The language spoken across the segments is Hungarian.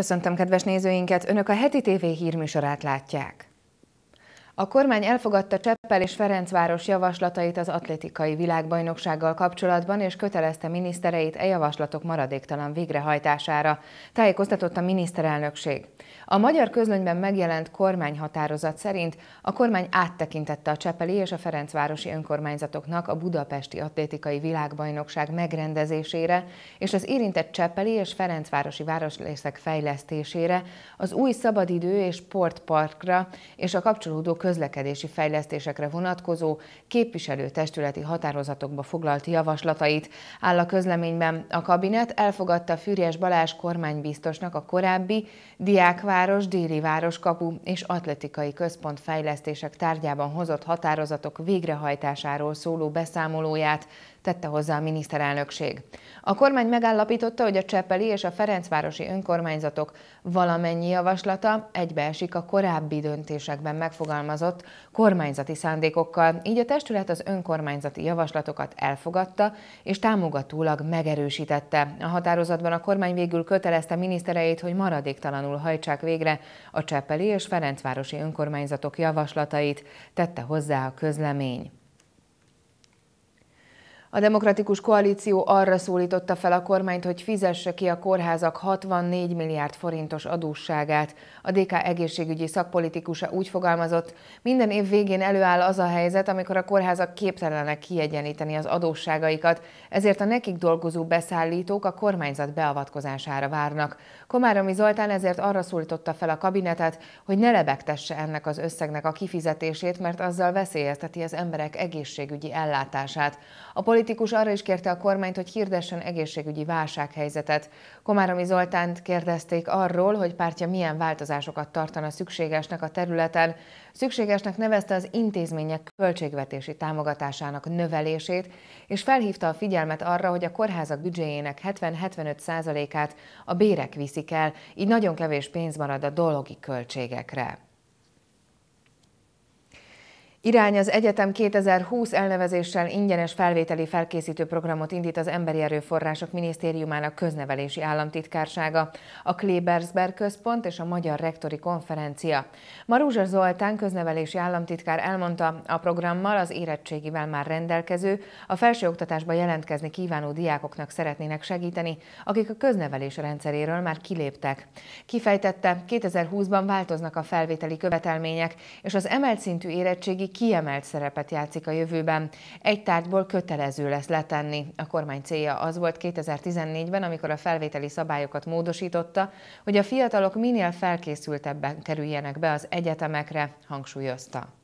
Köszöntöm kedves nézőinket! Önök a heti TV hírműsorát látják. A kormány elfogadta Cseppel és Ferencváros javaslatait az atlétikai világbajnoksággal kapcsolatban, és kötelezte minisztereit e javaslatok maradéktalan végrehajtására, tájékoztatott a miniszterelnökség. A magyar közlönyben megjelent kormányhatározat szerint a kormány áttekintette a Csepeli és a Ferencvárosi önkormányzatoknak a budapesti atlétikai világbajnokság megrendezésére és az érintett Csepeli és Ferencvárosi városrészek fejlesztésére, az új szabadidő és sportparkra és a kapcsolódó közlekedési fejlesztésekre vonatkozó képviselőtestületi határozatokba foglalt javaslatait. Áll a közleményben, a kabinet elfogadta Fűrjes Balázs kormánybiztosnak a korábbi Diákváros, Déli Városkapu és Atletikai Központ fejlesztések tárgyában hozott határozatok végrehajtásáról szóló beszámolóját, tette hozzá a miniszterelnökség. A kormány megállapította, hogy a Csepeli és a Ferencvárosi önkormányzatok valamennyi javaslata egybeesik a korábbi döntésekben megfogalmazott kormányzati szándékokkal, így a testület az önkormányzati javaslatokat elfogadta és támogatólag megerősítette. A határozatban a kormány végül kötelezte minisztereit, hogy maradéktalanul hajtsák végre a Csepeli és Ferencvárosi önkormányzatok javaslatait, tette hozzá a közlemény. A Demokratikus Koalíció arra szólította fel a kormányt, hogy fizesse ki a kórházak 64 milliárd forintos adósságát. A DK egészségügyi szakpolitikusa úgy fogalmazott, minden év végén előáll az a helyzet, amikor a kórházak képtelenek kiegyeníteni az adósságaikat, ezért a nekik dolgozó beszállítók a kormányzat beavatkozására várnak. Komáromi Zoltán ezért arra szólította fel a kabinetet, hogy ne lebegtesse ennek az összegnek a kifizetését, mert azzal veszélyezteti az emberek egészségügyi ellátását. A politikus arra is kérte a kormányt, hogy hirdessen egészségügyi válsághelyzetet. Komáromi Zoltánt kérdezték arról, hogy pártja milyen változásokat tartana szükségesnek a területen. Szükségesnek nevezte az intézmények költségvetési támogatásának növelését, és felhívta a figyelmet arra, hogy a kórházak büdzséjének 70-75%-át a bérek viszik el, így nagyon kevés pénz marad a dologi költségekre. Irány az Egyetem 2020 elnevezéssel ingyenes felvételi felkészítő programot indít az Emberi Erőforrások Minisztériumának köznevelési államtitkársága, a Klebersberg Központ és a Magyar Rektori Konferencia. Marúzsa Zoltán köznevelési államtitkár elmondta, a programmal az érettségivel már rendelkező, a felsőoktatásba jelentkezni kívánó diákoknak szeretnének segíteni, akik a köznevelés rendszeréről már kiléptek. Kifejtette, 2020-ban változnak a felvételi követelmények, és az emelt szintű érettségi kiemelt szerepet játszik a jövőben. Egy tárgyból kötelező lesz letenni. A kormány célja az volt 2014-ben, amikor a felvételi szabályokat módosította, hogy a fiatalok minél felkészültebben kerüljenek be az egyetemekre, hangsúlyozta.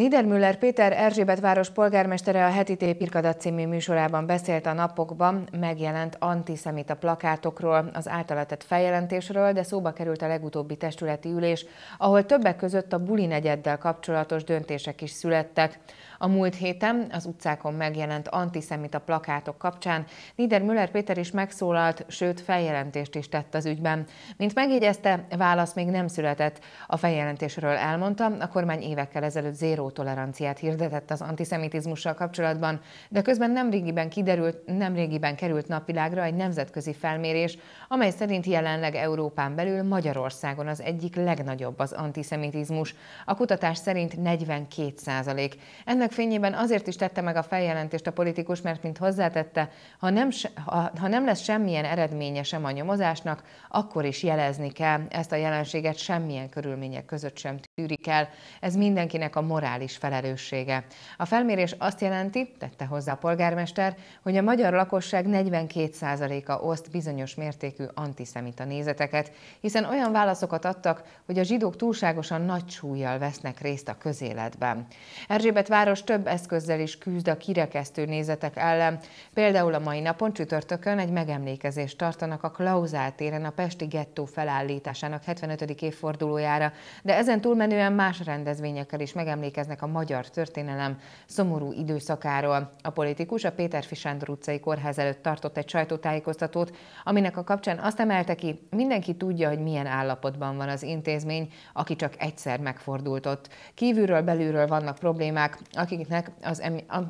Niedermüller Péter Erzsébet város polgármestere a heti tépirkadat című műsorában beszélt a napokban megjelent antiszemita plakátokról, az általatett feljelentésről, de szóba került a legutóbbi testületi ülés, ahol többek között a buli negyeddel kapcsolatos döntések is születtek. A múlt héten az utcákon megjelent antiszemita plakátok kapcsán Niedermüller Péter is megszólalt, sőt feljelentést is tett az ügyben. Mint megjegyezte, válasz még nem született. A feljelentésről elmondta, a kormány évekkel ezelőtt zéró toleranciát hirdetett az antiszemitizmussal kapcsolatban, de közben nemrégiben, kiderült, nemrégiben került napvilágra egy nemzetközi felmérés, amely szerint jelenleg Európán belül Magyarországon az egyik legnagyobb az antiszemitizmus. A kutatás szerint 42 százalék. Ennek fényében azért is tette meg a feljelentést a politikus, mert mint hozzátette, ha nem, ha, ha nem lesz semmilyen eredménye sem a nyomozásnak, akkor is jelezni kell. Ezt a jelenséget semmilyen körülmények között sem tűrik el. Ez mindenkinek a morál morális felelőssége. A felmérés azt jelenti, tette hozzá a polgármester, hogy a magyar lakosság 42%-a oszt bizonyos mértékű antiszemita nézeteket, hiszen olyan válaszokat adtak, hogy a zsidók túlságosan nagy súlyjal vesznek részt a közéletben. Erzsébet város több eszközzel is küzd a kirekesztő nézetek ellen. Például a mai napon csütörtökön egy megemlékezést tartanak a Klauzál téren a Pesti gettó felállításának 75. évfordulójára, de ezen túlmenően más rendezvényekkel is megemlékeznek emlékeznek a magyar történelem szomorú időszakáról. A politikus a Péter Fisándor utcai kórház előtt tartott egy sajtótájékoztatót, aminek a kapcsán azt emelte ki, mindenki tudja, hogy milyen állapotban van az intézmény, aki csak egyszer megfordult ott. Kívülről belülről vannak problémák, akiknek az,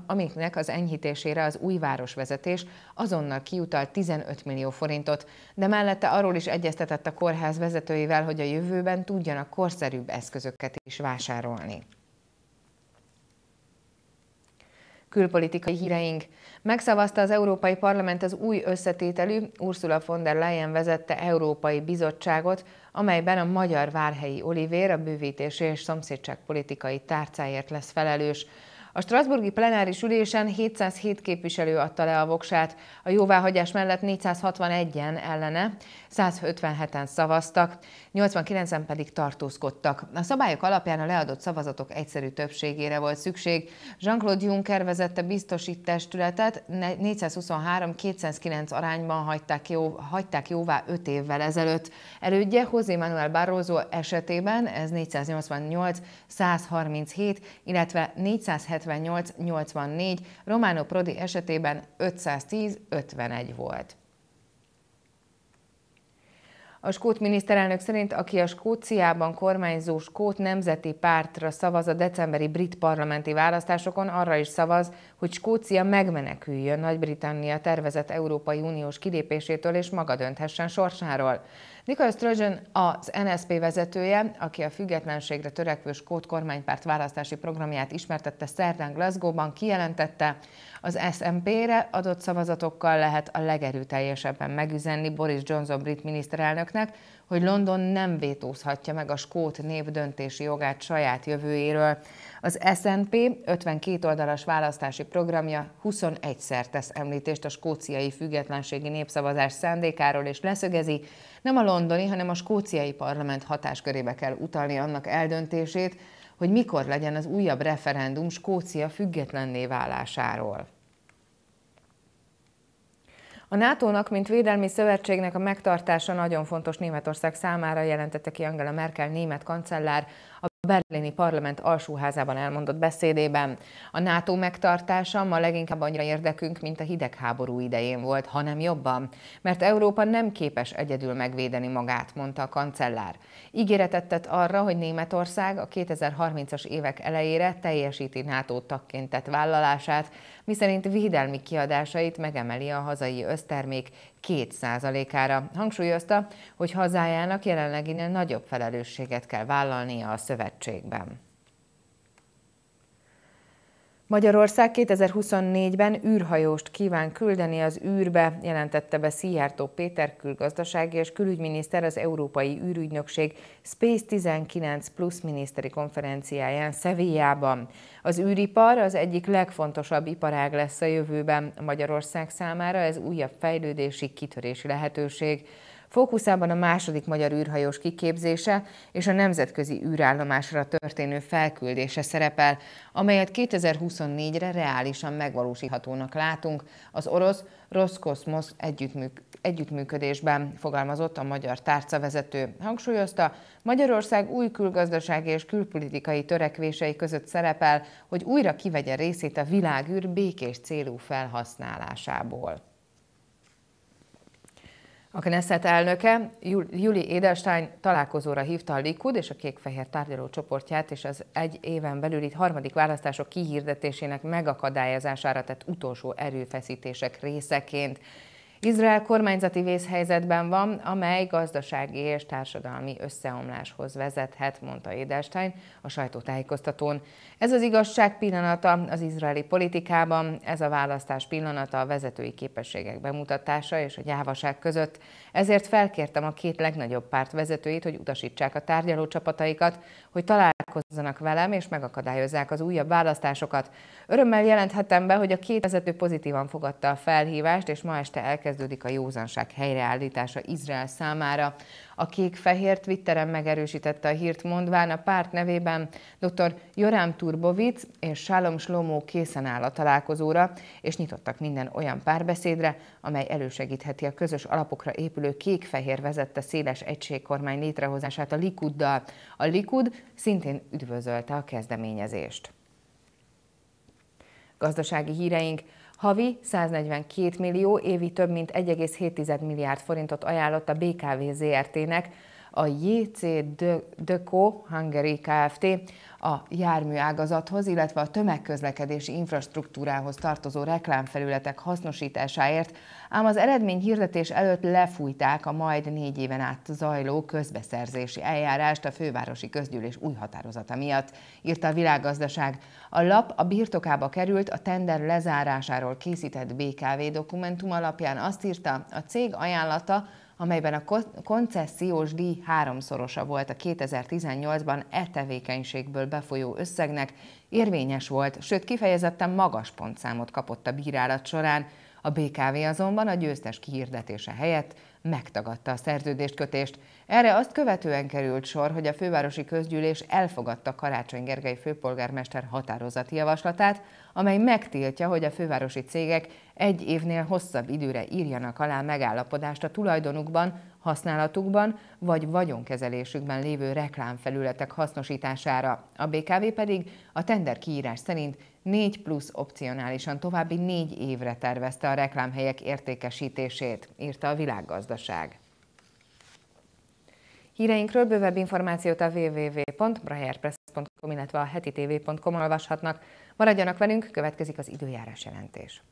amiknek az enyhítésére az új városvezetés azonnal kiutal 15 millió forintot, de mellette arról is egyeztetett a kórház vezetőivel, hogy a jövőben tudjanak korszerűbb eszközöket is vásárolni. Külpolitikai híreink. Megszavazta az Európai Parlament az új összetételű Ursula von der Leyen vezette Európai Bizottságot, amelyben a magyar Várhelyi Olivér a bővítési és szomszédságpolitikai tárcáért lesz felelős. A Strasburgi plenáris ülésen 707 képviselő adta le a voksát, a jóváhagyás mellett 461-en ellene, 157-en szavaztak, 89-en pedig tartózkodtak. A szabályok alapján a leadott szavazatok egyszerű többségére volt szükség. Jean-Claude Juncker vezette biztosít 423-209 arányban hagyták, jó, hagyták jóvá 5 évvel ezelőtt. Elődje José Manuel Barroso esetében ez 488-137, illetve 478-84, Romano Prodi esetében 510-51 volt. A skót miniszterelnök szerint, aki a Skóciában kormányzó skót nemzeti pártra szavaz a decemberi brit parlamenti választásokon, arra is szavaz, hogy Skócia megmeneküljön Nagy-Britannia tervezett Európai Uniós kilépésétől és maga dönthessen sorsáról. Nikolaj Sturgeon az NSP vezetője, aki a függetlenségre törekvő skót kormánypárt választási programját ismertette szerdán Glasgow-ban, kijelentette, az SNP-re adott szavazatokkal lehet a legerőteljesebben megüzenni Boris Johnson brit miniszterelnöknek, hogy London nem vétózhatja meg a skót nép döntési jogát saját jövőjéről. Az SNP 52 oldalas választási programja 21-szer tesz említést a skóciai függetlenségi népszavazás szándékáról, és leszögezi, nem a londoni, hanem a skóciai parlament hatáskörébe kell utalni annak eldöntését, hogy mikor legyen az újabb referendum Skócia függetlenné válásáról. A NATO-nak, mint védelmi szövetségnek a megtartása nagyon fontos Németország számára, jelentette ki Angela Merkel német kancellár berlini parlament alsóházában elmondott beszédében. A NATO megtartása ma leginkább annyira érdekünk, mint a hidegháború idején volt, hanem jobban, mert Európa nem képes egyedül megvédeni magát, mondta a kancellár. Ígéretet tett arra, hogy Németország a 2030-as évek elejére teljesíti NATO tagként tett vállalását, miszerint védelmi kiadásait megemeli a hazai össztermék 2%-ára. Hangsúlyozta, hogy hazájának jelenleginél nagyobb felelősséget kell vállalnia a szövetségben. Magyarország 2024-ben űrhajóst kíván küldeni az űrbe, jelentette be Szijjártó Péter külgazdasági és külügyminiszter az Európai űrügynökség Space 19 Plus miniszteri konferenciáján Szevijában. Az űripar az egyik legfontosabb iparág lesz a jövőben. Magyarország számára ez újabb fejlődési, kitörési lehetőség. Fókuszában a második magyar űrhajós kiképzése és a nemzetközi űrállomásra történő felküldése szerepel, amelyet 2024-re reálisan megvalósíthatónak látunk az orosz Roskosmos együttműk együttműködésben fogalmazott a magyar tárcavezető. Hangsúlyozta, Magyarország új külgazdasági és külpolitikai törekvései között szerepel, hogy újra kivegye részét a világűr békés célú felhasználásából. A Knesset elnöke Juli Edelstein találkozóra hívta a Likud és a kék-fehér tárgyaló csoportját, és az egy éven belül itt harmadik választások kihirdetésének megakadályozására tett utolsó erőfeszítések részeként Izrael kormányzati vészhelyzetben van, amely gazdasági és társadalmi összeomláshoz vezethet, mondta Edelstein a sajtótájékoztatón. Ez az igazság pillanata az izraeli politikában, ez a választás pillanata a vezetői képességek bemutatása és a gyávaság között. Ezért felkértem a két legnagyobb párt vezetőit, hogy utasítsák a tárgyaló csapataikat, hogy találják találkozzanak velem, és megakadályozzák az újabb választásokat. Örömmel jelenthetem be, hogy a két vezető pozitívan fogadta a felhívást, és ma este elkezdődik a józanság helyreállítása Izrael számára. A kék-fehér Twitteren megerősítette a hírt mondván a párt nevében dr. Jorám Turbovic és Sálom Slomó készen áll a találkozóra, és nyitottak minden olyan párbeszédre, amely elősegítheti a közös alapokra épülő kék-fehér vezette széles egységkormány létrehozását a Likuddal. A Likud szintén üdvözölte a kezdeményezést. Gazdasági híreink havi 142 millió, évi több mint 1,7 milliárd forintot ajánlott a BKV ZRT-nek a JC Deco Hungary Kft. a járműágazathoz, illetve a tömegközlekedési infrastruktúrához tartozó reklámfelületek hasznosításáért, ám az eredmény hirdetés előtt lefújták a majd négy éven át zajló közbeszerzési eljárást a fővárosi közgyűlés új határozata miatt, írta a világgazdaság. A lap a birtokába került a tender lezárásáról készített BKV dokumentum alapján azt írta, a cég ajánlata, amelyben a koncesziós díj háromszorosa volt a 2018-ban e tevékenységből befolyó összegnek, érvényes volt, sőt kifejezetten magas pontszámot kapott a bírálat során, a BKV azonban a győztes kihirdetése helyett megtagadta a kötést. Erre azt követően került sor, hogy a fővárosi közgyűlés elfogadta Karácsony Gergely főpolgármester határozati javaslatát, amely megtiltja, hogy a fővárosi cégek egy évnél hosszabb időre írjanak alá megállapodást a tulajdonukban használatukban vagy vagyonkezelésükben lévő reklámfelületek hasznosítására. A BKV pedig a tender kiírás szerint 4 plusz opcionálisan további 4 évre tervezte a reklámhelyek értékesítését, írta a világgazdaság. Híreinkről bővebb információt a www.braherpress.com, illetve a heti tv.com olvashatnak. Maradjanak velünk, következik az időjárás jelentés.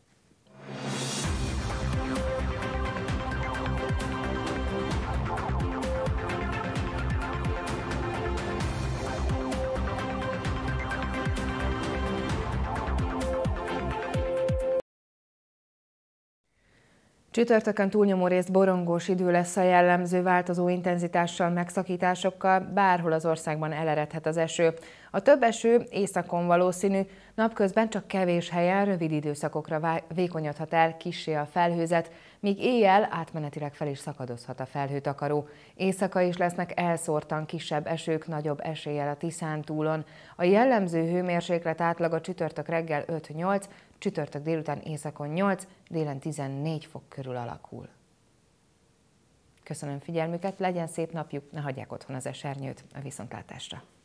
Csütörtökön túlnyomó részt borongós idő lesz a jellemző változó intenzitással, megszakításokkal, bárhol az országban eleredhet az eső. A több eső északon valószínű, napközben csak kevés helyen rövid időszakokra vékonyodhat el kisé a felhőzet, míg éjjel átmenetileg fel is szakadozhat a felhőtakaró. Éjszaka is lesznek elszórtan kisebb esők, nagyobb eséllyel a Tiszántúlon. A jellemző hőmérséklet átlaga csütörtök reggel 5-8, csütörtök délután északon 8, délen 14 fok körül alakul. Köszönöm figyelmüket, legyen szép napjuk, ne hagyják otthon az esernyőt, a viszontlátásra!